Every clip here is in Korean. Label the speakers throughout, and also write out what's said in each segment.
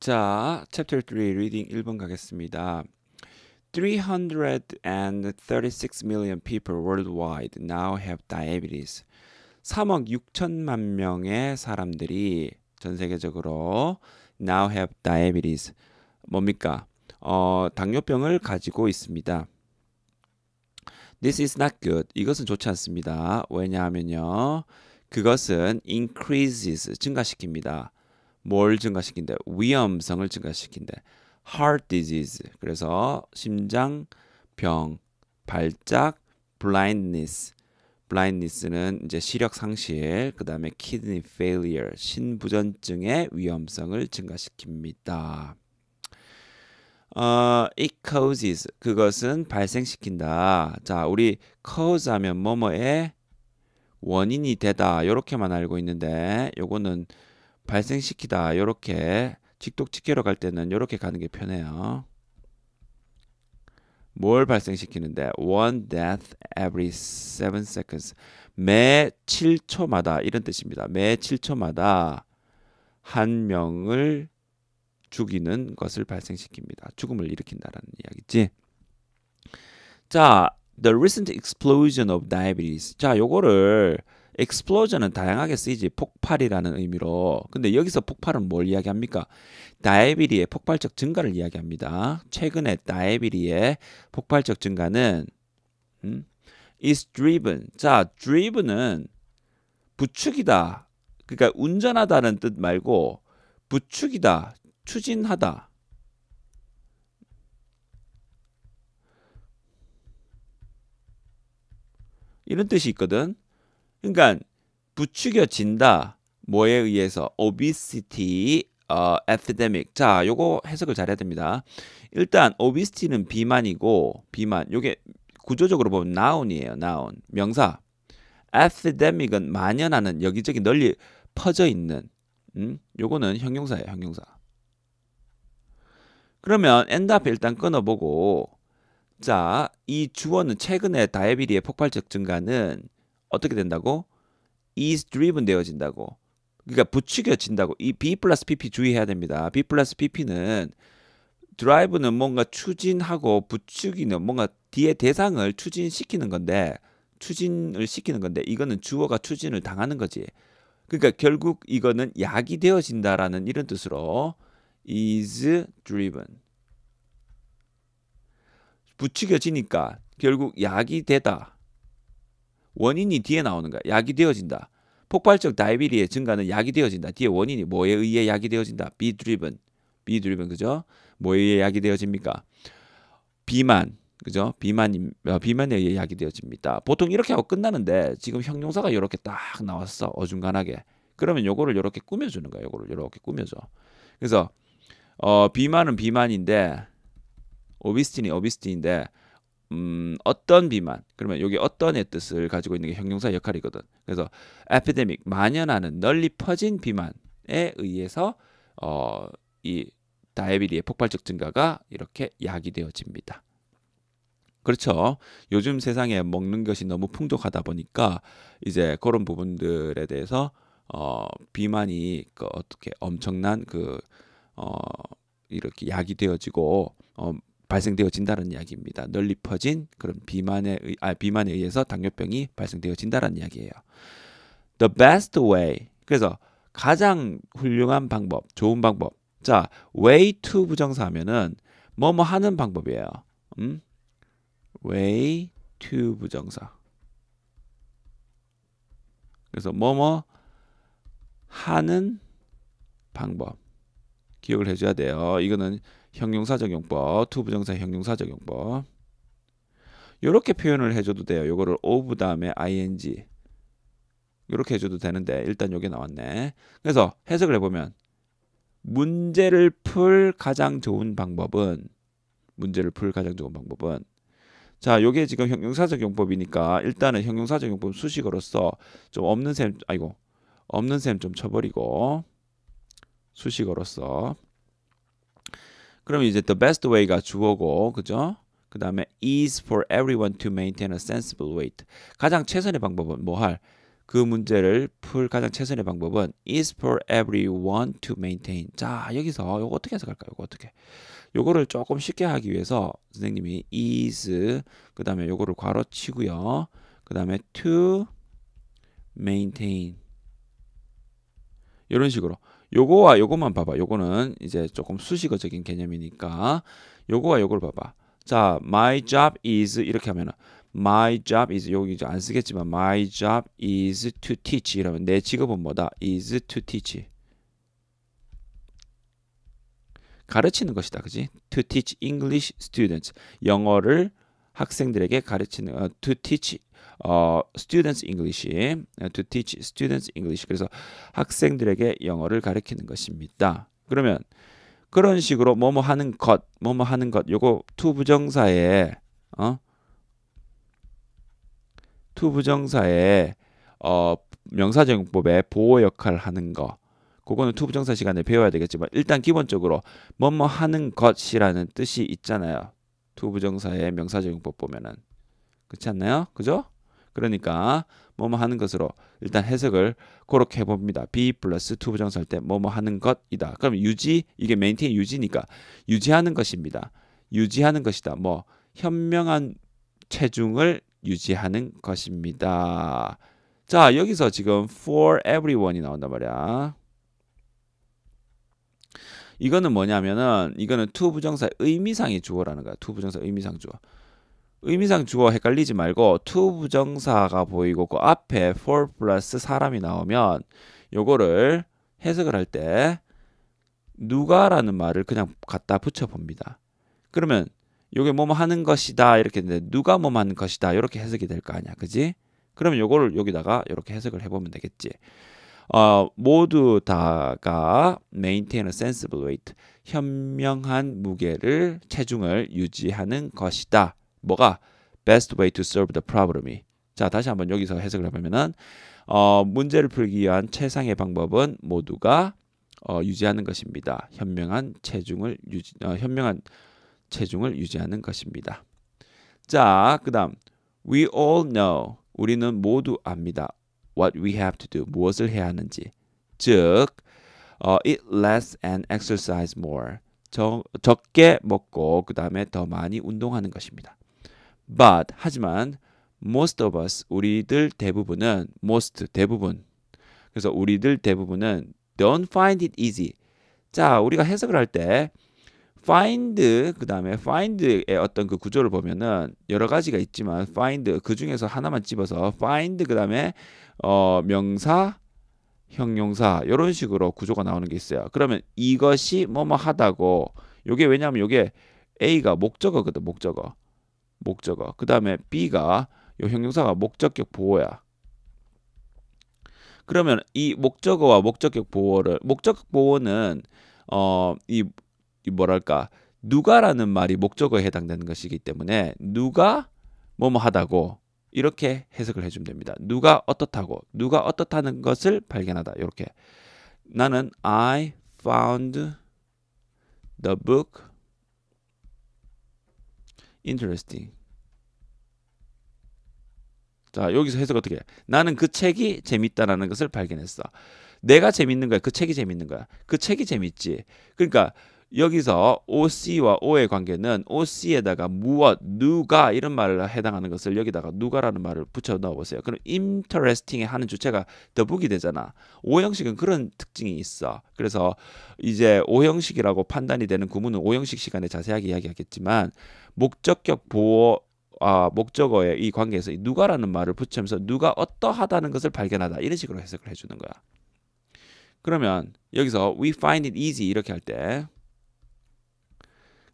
Speaker 1: 자, 챕터 3 리딩 1번 가겠습니다. 336 million people worldwide now have diabetes. 3억 6천만 명의 사람들이 전 세계적으로 now have diabetes 뭡니까? 어, 당뇨병을 가지고 있습니다. This is not good. 이것은 좋지 않습니다. 왜냐하면요. 그것은 increases 증가시킵니다. 뭘 증가시킨대? 위험성을 증가시킨대. heart disease. 그래서 심장 병, 발작, blindness. blindness는 이제 시력 상실, 그다음에 kidney failure, 신부전증의 위험성을 증가시킵니다. 어, it causes 그것은 발생시킨다. 자, 우리 cause 하면 뭐뭐의 원인이 되다. 요렇게만 알고 있는데 요거는 발생시키다 이렇게 직독직계로 갈 때는 이렇게 가는 게 편해요. 뭘 발생시키는데 one death every seven seconds 매 7초마다 이런 뜻입니다. 매 7초마다 한 명을 죽이는 것을 발생시킵니다. 죽음을 일으킨다라는 이야기지. 자, the recent explosion of diabetes. 자, 요거를 explosion은 다양하게 쓰이지 폭발이라는 의미로. 근데 여기서 폭발은 뭘 이야기합니까? 다이비리의 폭발적 증가를 이야기합니다. 최근에 다이비리의 폭발적 증가는 음? is driven. 자, driven은 부축이다 그러니까 운전하다는 뜻 말고 부축이다 추진하다. 이런 뜻이 있거든. 그러니까 부추겨진다. 뭐에 의해서 obesity 어, epidemic. 자, 요거 해석을 잘해야 됩니다. 일단 obesity는 비만이고 비만. 요게 구조적으로 보면 noun이에요. noun 명사. epidemic은 만연하는 여기저기 널리 퍼져 있는. 음? 요거는 형용사예요. 형용사. 그러면 end 앞에 일단 끊어보고 자, 이 주어는 최근에 다이비리의 폭발적 증가는 어떻게 된다고? is driven 되어진다고. 그러니까 부추겨진다고. 이 b 플러스 pp 주의해야 됩니다. b 플러스 pp는 드라이브는 뭔가 추진하고 부추기는 뭔가 뒤에 대상을 추진시키는 건데 추진을 시키는 건데 이거는 주어가 추진을 당하는 거지. 그러니까 결국 이거는 약이 되어진다라는 이런 뜻으로 is driven 부추겨지니까 결국 약이 되다. 원인이 뒤에 나오는 거야. 약이 되어진다. 폭발적 다이비리의 증가는 약이 되어진다. 뒤에 원인이 뭐에 의해 약이 되어진다? be driven. b driven 그죠? 뭐에 의해 약이 되어집니까? 비만 그죠? 비만 어, 비만에 의해 약이 되어집니다. 보통 이렇게 하고 끝나는데 지금 형용사가 이렇게 딱 나왔어. 어중간하게. 그러면 요거를 이렇게 꾸며 주는 거야. 요거를 이렇게 꾸며 줘. 그래서 어 비만은 비만인데 오비스틴이 오비스틴인데 음, 어떤 비만 그러면 여기 어떤의 뜻을 가지고 있는 게 형용사 역할이거든. 그래서 epidemic 만연하는 널리 퍼진 비만에 의해서 어, 이 다이아비리의 폭발적 증가가 이렇게 약이 되어집니다. 그렇죠. 요즘 세상에 먹는 것이 너무 풍족하다 보니까 이제 그런 부분들에 대해서 어, 비만이 그 어떻게 엄청난 그 어, 이렇게 약이 되어지고 어, 발생되어진다는 이야기입니다. 널리 퍼진 그런 비만에 의, 아, 비만에 의해서 당뇨병이 발생되어진다는 이야기예요. The best way 그래서 가장 훌륭한 방법, 좋은 방법. 자, way to 부정사 하면은 뭐 뭐 하는 방법이에요. 음? way to 부정사. 그래서 뭐뭐 뭐 하는 방법 기억을 해줘야 돼요. 이거는 형용사 적용법, 투 부정사 형용사 적용법. 이렇게 표현을 해줘도 돼요. 요거를 of 다음에 ing 이렇게 해줘도 되는데 일단 요게 나왔네. 그래서 해석을 해보면 문제를 풀 가장 좋은 방법은 문제를 풀 가장 좋은 방법은 자 요게 지금 형용사적 용법이니까 일단은 형용사적 용법 수식어로서 좀 없는 셈 아이고 없는 셈 좀 쳐버리고 수식어로서 그럼 이제 the best way가 주어고 그죠? 그 다음에 is for everyone to maintain a sensible weight. 가장 최선의 방법은 뭐 할? 그 문제를 풀 가장 최선의 방법은 is for everyone to maintain. 자, 여기서 이거 어떻게 해석할까요? 이거 어떻게? 요거를 조금 쉽게 하기 위해서 선생님이 is 그다음에 요거를 괄호 치고요. 그다음에 to maintain 이런 식으로 요거와 요거만 봐봐. 요거는 이제 조금 수식어적인 개념이니까 요거와 요걸 봐봐. 자, my job is 이렇게 하면은 my job is 여기 이제 안 쓰겠지만 my job is to teach 이러면 내 직업은 뭐다? is to teach. 가르치는 것이다. 그지? to teach English students. 영어를 학생들에게 가르치는 uh, to teach 어, students English 네, to teach students English 그래서 학생들에게 영어를 가르치는 것입니다. 그러면 그런 식으로 뭐뭐 하는 것, 뭐뭐 하는 것 요거 to 부정사에 어? to 부정사에 어, 명사적용법의 보호 역할을 하는 거 그거는 to 부정사 시간에 배워야 되겠지만 일단 기본적으로 뭐뭐 하는 것이라는 뜻이 있잖아요. to 부정사의 명사적용법 보면은 그렇지 않나요? 그죠? 그러니까 뭐뭐 하는 것으로 일단 해석을 그렇게 해봅니다. be 플러스 to 부정사할 때 뭐뭐 하는 것이다. 그럼 유지 이게 maintain 유지니까 유지하는 것입니다. 유지하는 것이다. 뭐 현명한 체중을 유지하는 것입니다. 자 여기서 지금 for everyone이 나온단 말이야. 이거는 뭐냐면은 이거는 to 부정사의 의미상의 주어라는 거야. to 부정사 의미상 주어. 의미상 주어 헷갈리지 말고 to 부정사가 보이고 그 앞에 for 플러스 사람이 나오면 요거를 해석을 할 때 누가라는 말을 그냥 갖다 붙여 봅니다. 그러면 요게 뭐뭐 하는 것이다 이렇게 했는데 누가 뭐뭐 하는 것이다 이렇게 해석이 될 거 아니야 그지? 그러면 요거를 여기다가 이렇게 해석을 해보면 되겠지. 어, 모두 다가 maintain a sensible weight 현명한 무게를 체중을 유지하는 것이다 뭐가 best way to solve the problem이 자 다시 한번 여기서 해석을 해면은 어, 문제를 풀기 위한 최상의 방법은 모두가 어, 유지하는 것입니다. 현명한 체중을 유지 어, 현명한 체중을 유지하는 것입니다. 자 그다음 we all know 우리는 모두 압니다. what we have to do 무엇을 해야 하는지 즉 어, eat less and exercise more 적, 적게 먹고 그 다음에 더 많이 운동하는 것입니다. But 하지만 most of us 우리들 대부분은 most 대부분 그래서 우리들 대부분은 don't find it easy 자 우리가 해석을 할 때 find 그 다음에 find의 어떤 그 구조를 보면은 여러 가지가 있지만 find 그 중에서 하나만 집어서 find 그 다음에 어 명사 형용사 이런 식으로 구조가 나오는 게 있어요 그러면 이것이 뭐뭐 하다고 요게 왜냐하면 요게 A가 목적어거든 목적어 목적어. 그 다음에 B가 요 형용사가 목적격 보호야. 그러면 이 목적어와 목적격 보호를 목적격 보호는 어이 이 뭐랄까 누가라는 말이 목적어에 해당되는 것이기 때문에 누가 뭐뭐 하다고 이렇게 해석을 해주면 됩니다. 누가 어떻다고 누가 어떻다는 것을 발견하다 이렇게 나는 I found the book interesting. 자 여기서 해석 어떻게 해? 나는 그 책이 재밌다라는 것을 발견했어. 내가 재밌는 거야. 그 책이 재밌는 거야. 그 책이 재밌지. 그러니까 여기서 OC와 O의 관계는 OC에다가 무엇, 누가 이런 말을 해당하는 것을 여기다가 누가라는 말을 붙여 넣어보세요. 그럼 interesting 하는 주체가 더북이 되잖아. O형식은 그런 특징이 있어. 그래서 이제 O형식이라고 판단이 되는 구문은 O형식 시간에 자세하게 이야기하겠지만 목적격 보호 아, 목적어에 이 관계에서 누가라는 말을 붙이면서 누가 어떠하다는 것을 발견하다 이런 식으로 해석을 해주는 거야. 그러면 여기서 we find it easy 이렇게 할 때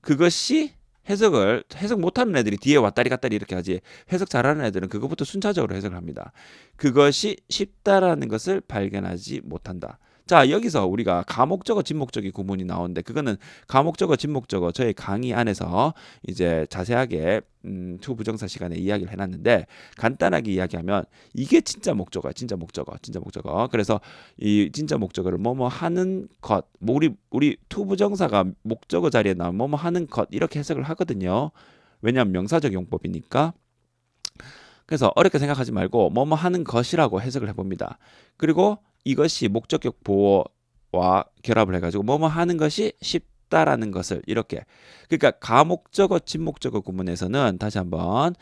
Speaker 1: 그것이 해석을 해석 못하는 애들이 뒤에 왔다리 갔다리 이렇게 하지 해석 잘하는 애들은 그것부터 순차적으로 해석을 합니다. 그것이 쉽다라는 것을 발견하지 못한다. 자 여기서 우리가 가목적어 진목적이 구문이 나오는데 그거는 가목적어 진목적어 저희 강의 안에서 이제 자세하게 음, 투부정사 시간에 이야기를 해놨는데 간단하게 이야기하면 이게 진짜 목적어 진짜 목적어 진짜 목적어 그래서 이 진짜 목적어를 뭐뭐 하는 것뭐 우리 우리 투부정사가 목적어 자리에 나오면 뭐뭐 하는 것 이렇게 해석을 하거든요 왜냐하면 명사적 용법이니까 그래서 어렵게 생각하지 말고 뭐뭐 하는 것이라고 해석을 해봅니다 그리고 이것이 목적격 보호와 결합을 해가지고 뭐뭐 하는 것이 쉽다라는 것을 이렇게 그러니까 가목적어 진목적어 구문에서는 다시 한번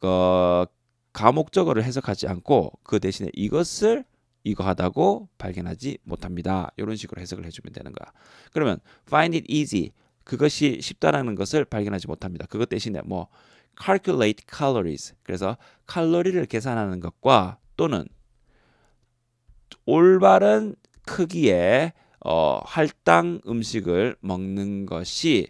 Speaker 1: 어, 가목적어를 해석하지 않고 그 대신에 이것을 이거하다고 발견하지 못합니다. 이런 식으로 해석을 해주면 되는 거야. 그러면 find it easy 그것이 쉽다라는 것을 발견하지 못합니다. 그것 대신에 뭐 calculate calories 그래서 칼로리를 계산하는 것과 또는 올바른 크기의 어, 할당 음식을 먹는 것이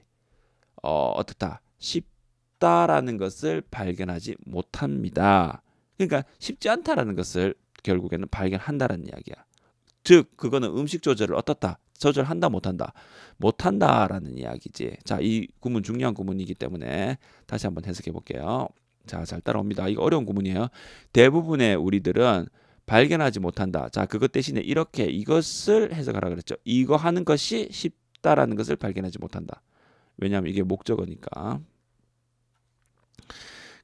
Speaker 1: 어, 어떻다 쉽다라는 것을 발견하지 못합니다. 그러니까 쉽지 않다라는 것을 결국에는 발견한다라는 이야기야. 즉 그거는 음식 조절을 어떻다 조절한다 못한다 못한다라는 이야기지. 자이 구문 중요한 구문이기 때문에 다시 한번 해석해 볼게요. 자잘 따라옵니다. 이거 어려운 구문이에요. 대부분의 우리들은 발견하지 못한다. 자, 그것 대신에 이렇게 이것을 해석하라 그랬죠. 이거 하는 것이 쉽다라는 것을 발견하지 못한다. 왜냐하면 이게 목적어니까.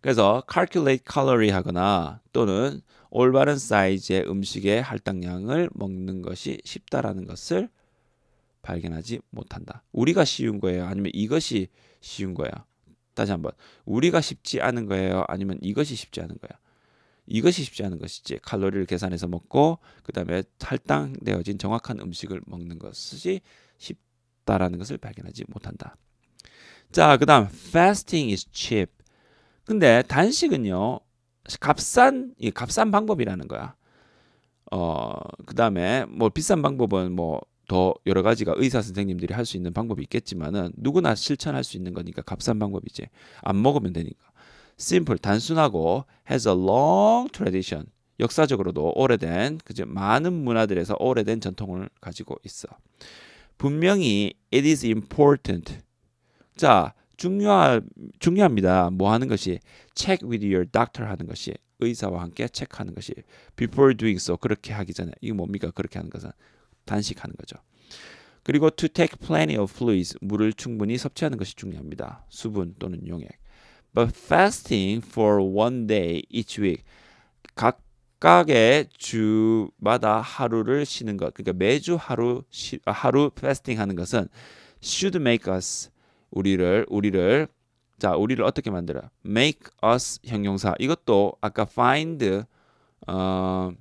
Speaker 1: 그래서 calculate calorie 하거나 또는 올바른 사이즈의 음식의 할당량을 먹는 것이 쉽다라는 것을 발견하지 못한다. 우리가 쉬운 거예요? 아니면 이것이 쉬운 거예요 다시 한번. 우리가 쉽지 않은 거예요? 아니면 이것이 쉽지 않은 거예요 이것이 쉽지 않은 것이지 칼로리를 계산해서 먹고 그다음에 할당되어진 정확한 음식을 먹는 것이 쉽다라는 것을 발견하지 못한다. 자, 그다음 fasting is cheap. 근데 단식은요. 값싼 이 값싼 방법이라는 거야. 어, 그다음에 뭐 비싼 방법은 뭐 더 여러 가지가 의사 선생님들이 할 수 있는 방법이 있겠지만은 누구나 실천할 수 있는 거니까 값싼 방법이지. 안 먹으면 되니까. simple 단순하고 has a long tradition 역사적으로도 오래된 그저 많은 문화들에서 오래된 전통을 가지고 있어. 분명히 it is important. 자 중요하 중요합니다. 뭐 하는 것이 check with your doctor 하는 것이 의사와 함께 체크하는 것이 before doing so 그렇게 하기 전에 이게 뭡니까 그렇게 하는 것은 단식하는 거죠. 그리고 to take plenty of fluids 물을 충분히 섭취하는 것이 중요합니다. 수분 또는 용액. but fasting for one day each week. 각각의 주마다 하루를 쉬는 것, 그러니까 매주 하루 쉬, 아, 하루 패스팅하는 것은 should make us 우리를 우리를 자 우리를 어떻게 만들어? make us 형용사 이것도 아까 find 어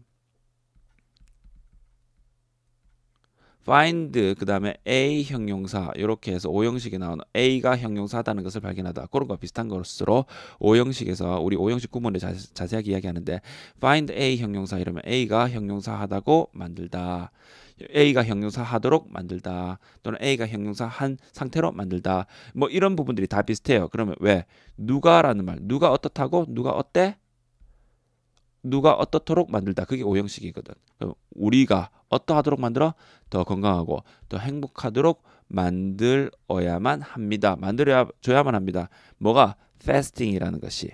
Speaker 1: find 그 다음에 a 형용사 이렇게 해서 오형식이 나오는 a가 형용사다는 것을 발견하다 그런 거 비슷한 것으로 오형식에서 우리 오형식 구문을 자, 자세하게 이야기하는데 find a 형용사 이러면 a가 형용사하다고 만들다 A가 형용사 하도록 만들다 또는 A가 형용사 한 상태로 만들다 뭐 이런 부분들이 다 비슷해요 그러면 왜 누가라는 말 누가 어떻다고 누가 어때 누가 어떻도록 만들다 그게 오형식이거든 우리가 어떠하도록 만들어 더 건강하고 더 행복하도록 만들어야만 합니다 만들어야 줘야만 합니다 뭐가 fasting이라는 것이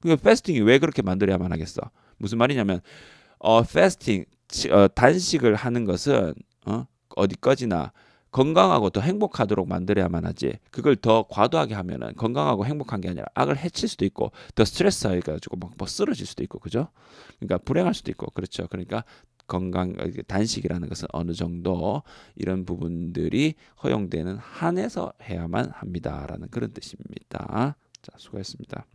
Speaker 1: 그 fasting이 왜 그렇게 만들어야만 하겠어 무슨 말이냐면 어 fasting 어, 단식을 하는 것은 어 어디까지나 건강하고 더 행복하도록 만들어야만 하지 그걸 더 과도하게 하면은 건강하고 행복한 게 아니라 악을 해칠 수도 있고 더 스트레스 해가지고 막뭐 쓰러질 수도 있고 그죠 그러니까 불행할 수도 있고 그렇죠 그러니까 건강 단식이라는 것은 어느 정도 이런 부분들이 허용되는 한에서 해야만 합니다라는 그런 뜻입니다 자 수고했습니다.